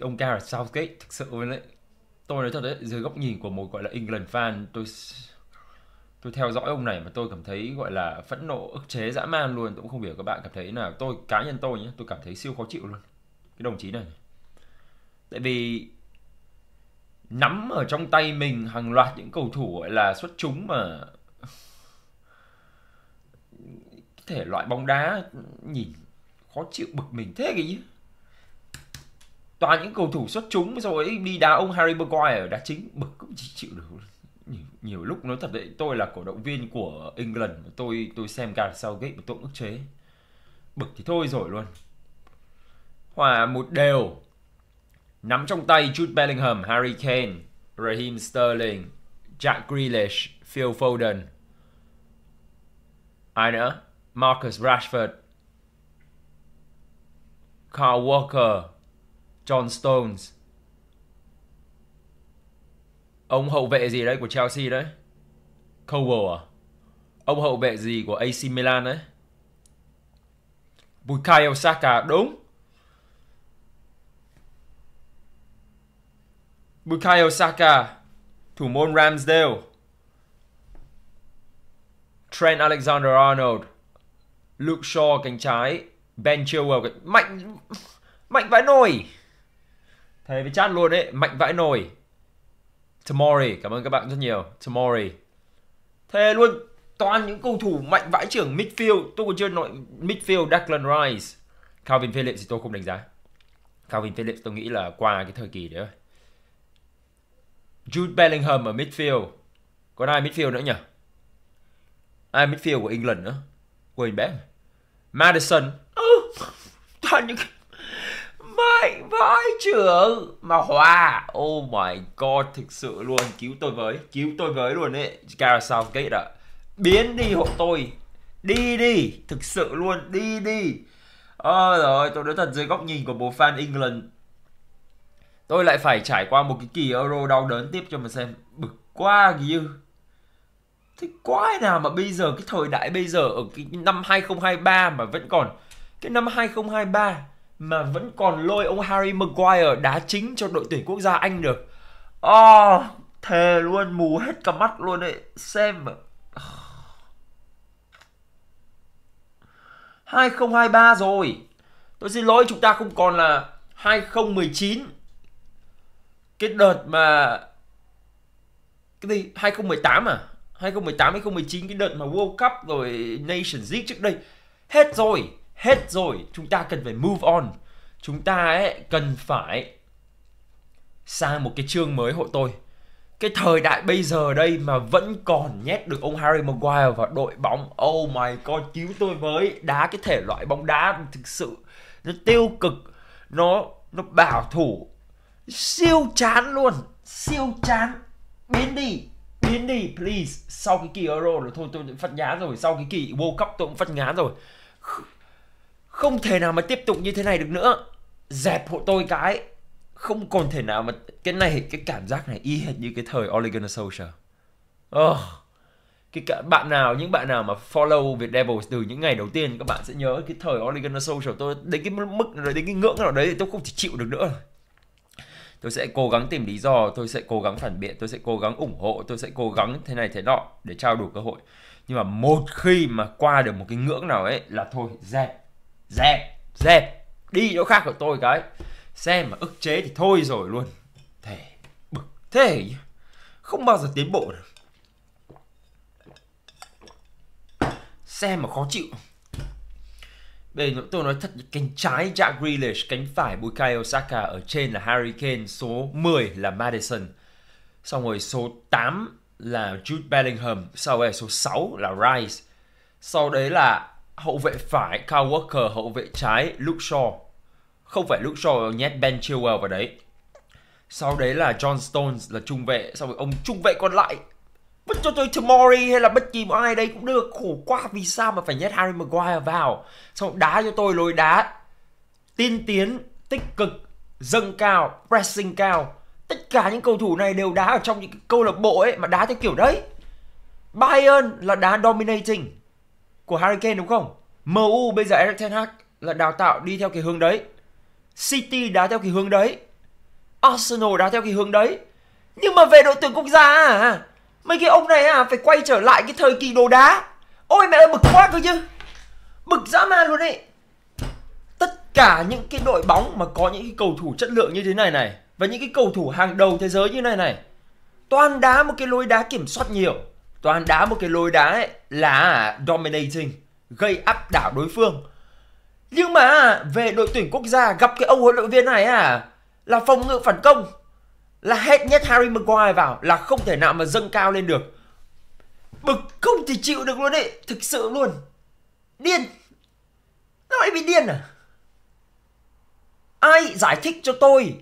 ông Gareth Southgate thực sự với lại tôi nói thật đấy dưới góc nhìn của một gọi là England fan tôi tôi theo dõi ông này mà tôi cảm thấy gọi là phẫn nộ ức chế dã man luôn tôi cũng không hiểu các bạn cảm thấy nào tôi cá nhân tôi nhé tôi cảm thấy siêu khó chịu luôn cái đồng chí này tại vì nắm ở trong tay mình hàng loạt những cầu thủ gọi là xuất chúng mà thể loại bóng đá nhìn khó chịu bực mình thế cái gì toàn những cầu thủ xuất chúng rồi đi đá ông Harry Maguire ở đá chính bực cũng chỉ chịu được nhiều, nhiều lúc nói thật đấy tôi là cổ động viên của England tôi tôi xem Gareth Southgate mà tôi cũng ức chế bực thì thôi rồi luôn hòa một đều nắm trong tay Jude Bellingham, Harry Kane, Raheem Sterling, Jack Grealish, Phil Foden ai nữa Marcus Rashford Carl Walker John Stones Ông hậu vệ gì đấy của Chelsea đấy Cowell à Ông hậu vệ gì của AC Milan đấy Bukayo Saka đúng Bukayo Saka Thủ môn Ramsdale Trent Alexander-Arnold Luke Shaw cánh trái Ben Chilwell Mạnh Mạnh vãi nồi Thầy với chat luôn ấy mạnh vãi nồi. Tomori, cảm ơn các bạn rất nhiều. Tomori. thề luôn toàn những cầu thủ mạnh vãi trưởng midfield, tôi còn chưa nói midfield Declan Rice. Calvin Phillips thì tôi không đánh giá. Calvin Phillips tôi nghĩ là qua cái thời kỳ đấy rồi. Jude Bellingham ở midfield. Còn ai midfield nữa nhỉ? Ai midfield của England nữa? Quên bé. Madison. Ừ, toàn những mãi vãi trưởng mà hòa oh my god thực sự luôn cứu tôi với cứu tôi với luôn ấy cao sao cái đó biến đi hộ tôi đi đi thực sự luôn đi đi ôi ờ, oh, rồi tôi nói thật dưới góc nhìn của một fan england tôi lại phải trải qua một cái kỳ euro đau đớn tiếp cho mà xem bực quá như thế quái nào mà bây giờ cái thời đại bây giờ ở cái năm 2023 mà vẫn còn cái năm 2023 mà vẫn còn lôi ông Harry Maguire đá chính cho đội tuyển quốc gia Anh được. À, oh, thề luôn, mù hết cả mắt luôn đấy. Xem mà. 2023 rồi. Tôi xin lỗi chúng ta không còn là 2019. Cái đợt mà cái gì 2018 à? 2018 2019 cái đợt mà World Cup rồi Nations League trước đây hết rồi hết rồi chúng ta cần phải move on chúng ta ấy cần phải sang một cái chương mới hộ tôi cái thời đại bây giờ đây mà vẫn còn nhét được ông Harry Maguire vào đội bóng oh my god cứu tôi với đá cái thể loại bóng đá thực sự nó tiêu cực nó nó bảo thủ siêu chán luôn siêu chán biến đi biến đi please sau cái kỳ euro là thôi tôi cũng phát ngán rồi sau cái kỳ world cup tôi cũng phát ngán rồi không thể nào mà tiếp tục như thế này được nữa Dẹp hộ tôi cái Không còn thể nào mà Cái này, cái cảm giác này y hệt như cái thời Ole Soldier. Solskjaer oh. cái, cái bạn nào, những bạn nào mà follow Việt Devils từ những ngày đầu tiên Các bạn sẽ nhớ cái thời Ole Soldier Solskjaer Tôi đến cái mức rồi, đến cái ngưỡng nào đấy thì tôi không thể chịu được nữa rồi tôi sẽ cố gắng tìm lý do tôi sẽ cố gắng phản biện tôi sẽ cố gắng ủng hộ tôi sẽ cố gắng thế này thế nọ để trao đủ cơ hội nhưng mà một khi mà qua được một cái ngưỡng nào ấy là thôi dẹp dẹp dẹp đi chỗ khác của tôi cái xem mà ức chế thì thôi rồi luôn thề bực thế không bao giờ tiến bộ được xem mà khó chịu Bây giờ tôi nói thật cánh trái Jack Grealish, cánh phải Bukayo Saka ở trên là Harry Kane, số 10 là Madison. Xong rồi số 8 là Jude Bellingham, sau rồi số 6 là Rice. Sau đấy là hậu vệ phải Kyle Walker, hậu vệ trái Luke Shaw. Không phải Luke Shaw nhét Ben Chilwell vào đấy. Sau đấy là John Stones là trung vệ, sau rồi ông trung vệ còn lại bất cho tôi Tomori hay là bất kỳ một ai đây cũng được khổ quá vì sao mà phải nhét Harry Maguire vào xong đá cho tôi lối đá tin tiến tích cực dâng cao pressing cao tất cả những cầu thủ này đều đá ở trong những câu lạc bộ ấy mà đá theo kiểu đấy Bayern là đá dominating của Harry Kane đúng không? MU bây giờ Erik Ten Hag là đào tạo đi theo cái hướng đấy. City đá theo cái hướng đấy. Arsenal đá theo cái hướng đấy. Nhưng mà về đội tuyển quốc gia à, mấy cái ông này à phải quay trở lại cái thời kỳ đồ đá. Ôi mẹ ơi bực quá cơ chứ. Bực dã man luôn ấy. Tất cả những cái đội bóng mà có những cái cầu thủ chất lượng như thế này này và những cái cầu thủ hàng đầu thế giới như này này toàn đá một cái lối đá kiểm soát nhiều Toàn đá một cái lối đá ấy là dominating, gây áp đảo đối phương. Nhưng mà về đội tuyển quốc gia gặp cái ông huấn luyện viên này à là phòng ngự phản công là hết nhất Harry Maguire vào là không thể nào mà dâng cao lên được. Bực không thì chịu được luôn đấy, thực sự luôn. Điên. Nó lại bị điên à? Ai giải thích cho tôi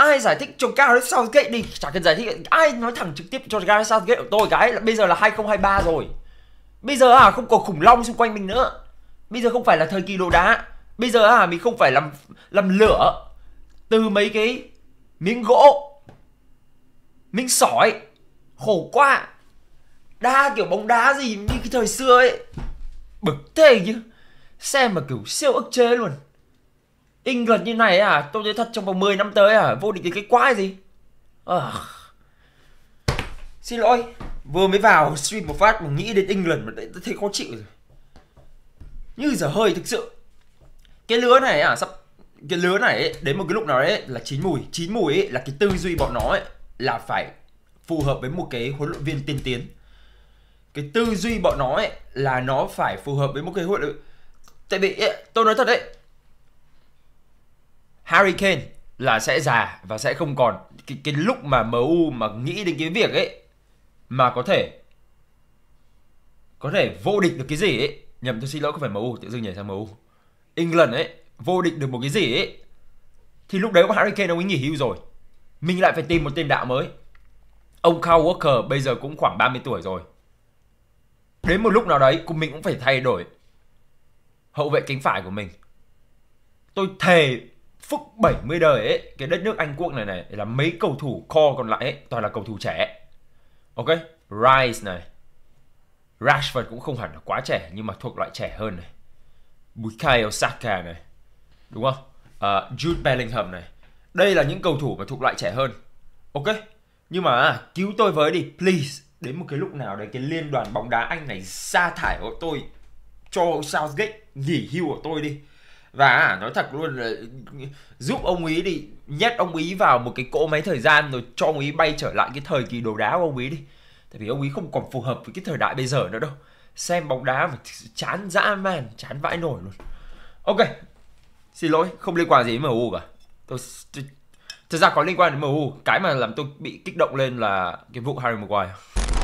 ai giải thích cho Gareth Southgate đi chả cần giải thích ai nói thẳng trực tiếp cho Gareth Southgate của tôi cái là bây giờ là 2023 rồi bây giờ à không còn khủng long xung quanh mình nữa bây giờ không phải là thời kỳ đồ đá bây giờ à mình không phải làm làm lửa từ mấy cái miếng gỗ miếng sỏi khổ quá đa kiểu bóng đá gì như cái thời xưa ấy bực thế chứ xem mà kiểu siêu ức chế luôn England như này à Tôi nói thật trong vòng 10 năm tới à Vô địch thì cái quái gì à. Xin lỗi Vừa mới vào stream một phát mà nghĩ đến England mà tôi thấy khó chịu rồi Như giờ hơi thực sự Cái lứa này à sắp Cái lứa này ấy, đến một cái lúc nào đấy là chín mùi Chín mùi ấy, là cái tư duy bọn nó ấy, là phải phù hợp với một cái huấn luyện viên tiên tiến cái tư duy bọn nó ấy là nó phải phù hợp với một cái huấn luyện tại vì ấy, tôi nói thật đấy Harry Kane là sẽ già và sẽ không còn cái, cái lúc mà MU mà nghĩ đến cái việc ấy mà có thể có thể vô địch được cái gì ấy nhầm tôi xin lỗi không phải MU tự dưng nhảy sang MU England ấy vô địch được một cái gì ấy thì lúc đấy ông Harry Kane ông ấy nghỉ hưu rồi mình lại phải tìm một tiền đạo mới ông Kyle Walker bây giờ cũng khoảng 30 tuổi rồi đến một lúc nào đấy mình cũng phải thay đổi hậu vệ cánh phải của mình tôi thề phúc 70 đời ấy, cái đất nước Anh Quốc này này là mấy cầu thủ core còn lại ấy, toàn là cầu thủ trẻ. Ok, Rice này. Rashford cũng không hẳn là quá trẻ nhưng mà thuộc loại trẻ hơn này. Bukayo Saka này. Đúng không? Uh, Jude Bellingham này. Đây là những cầu thủ mà thuộc loại trẻ hơn. Ok. Nhưng mà à, cứu tôi với đi, please. Đến một cái lúc nào đấy cái liên đoàn bóng đá Anh này sa thải của tôi cho Southgate nghỉ hưu của tôi đi và à, nói thật luôn là giúp ông ý đi nhét ông ý vào một cái cỗ máy thời gian rồi cho ông ý bay trở lại cái thời kỳ đồ đá của ông ý đi tại vì ông ý không còn phù hợp với cái thời đại bây giờ nữa đâu xem bóng đá mà chán dã man chán vãi nổi luôn ok xin lỗi không liên quan gì đến mu cả tôi, tôi ra có liên quan đến mu cái mà làm tôi bị kích động lên là cái vụ harry maguire